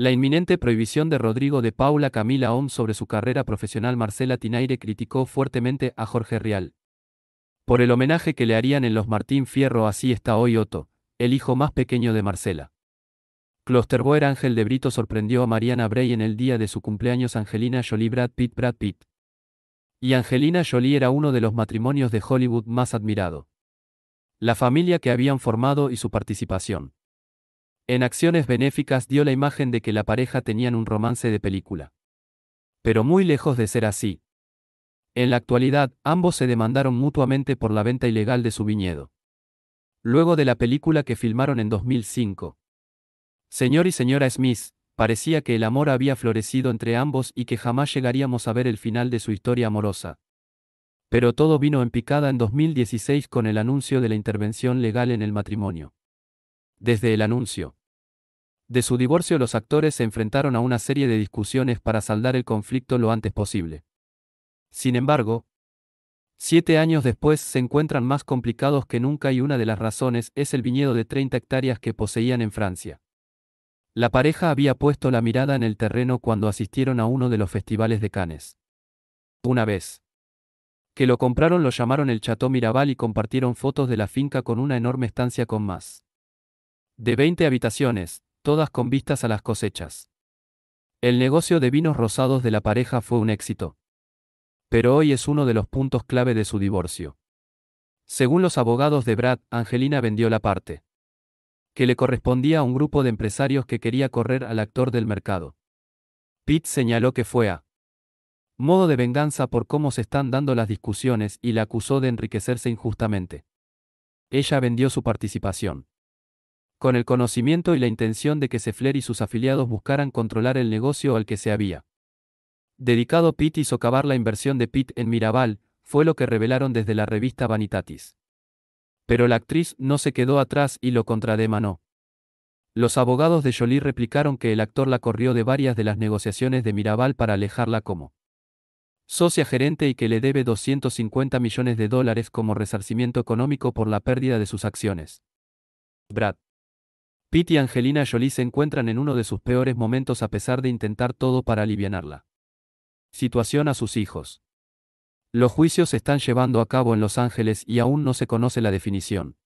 La inminente prohibición de Rodrigo de Paula Camila Om sobre su carrera profesional Marcela Tinaire criticó fuertemente a Jorge Rial. Por el homenaje que le harían en los Martín Fierro así está hoy Otto, el hijo más pequeño de Marcela. Klosterboer Ángel de Brito sorprendió a Mariana Bray en el día de su cumpleaños Angelina Jolie Brad Pitt Brad Pitt. Y Angelina Jolie era uno de los matrimonios de Hollywood más admirado. La familia que habían formado y su participación. En acciones benéficas dio la imagen de que la pareja tenían un romance de película. Pero muy lejos de ser así. En la actualidad, ambos se demandaron mutuamente por la venta ilegal de su viñedo. Luego de la película que filmaron en 2005. Señor y señora Smith, parecía que el amor había florecido entre ambos y que jamás llegaríamos a ver el final de su historia amorosa. Pero todo vino en picada en 2016 con el anuncio de la intervención legal en el matrimonio. Desde el anuncio, de su divorcio los actores se enfrentaron a una serie de discusiones para saldar el conflicto lo antes posible. Sin embargo, siete años después se encuentran más complicados que nunca y una de las razones es el viñedo de 30 hectáreas que poseían en Francia. La pareja había puesto la mirada en el terreno cuando asistieron a uno de los festivales de Cannes. Una vez que lo compraron lo llamaron el Chateau Mirabal y compartieron fotos de la finca con una enorme estancia con más de 20 habitaciones, todas con vistas a las cosechas. El negocio de vinos rosados de la pareja fue un éxito. Pero hoy es uno de los puntos clave de su divorcio. Según los abogados de Brad, Angelina vendió la parte que le correspondía a un grupo de empresarios que quería correr al actor del mercado. Pitt señaló que fue a modo de venganza por cómo se están dando las discusiones y la acusó de enriquecerse injustamente. Ella vendió su participación con el conocimiento y la intención de que Seffler y sus afiliados buscaran controlar el negocio al que se había dedicado Pitt y socavar la inversión de Pitt en Mirabal, fue lo que revelaron desde la revista Vanitatis. Pero la actriz no se quedó atrás y lo contrademanó. Los abogados de Jolie replicaron que el actor la corrió de varias de las negociaciones de Mirabal para alejarla como socia gerente y que le debe 250 millones de dólares como resarcimiento económico por la pérdida de sus acciones. Brad Pete y Angelina Jolie se encuentran en uno de sus peores momentos a pesar de intentar todo para aliviarla. Situación a sus hijos. Los juicios se están llevando a cabo en Los Ángeles y aún no se conoce la definición,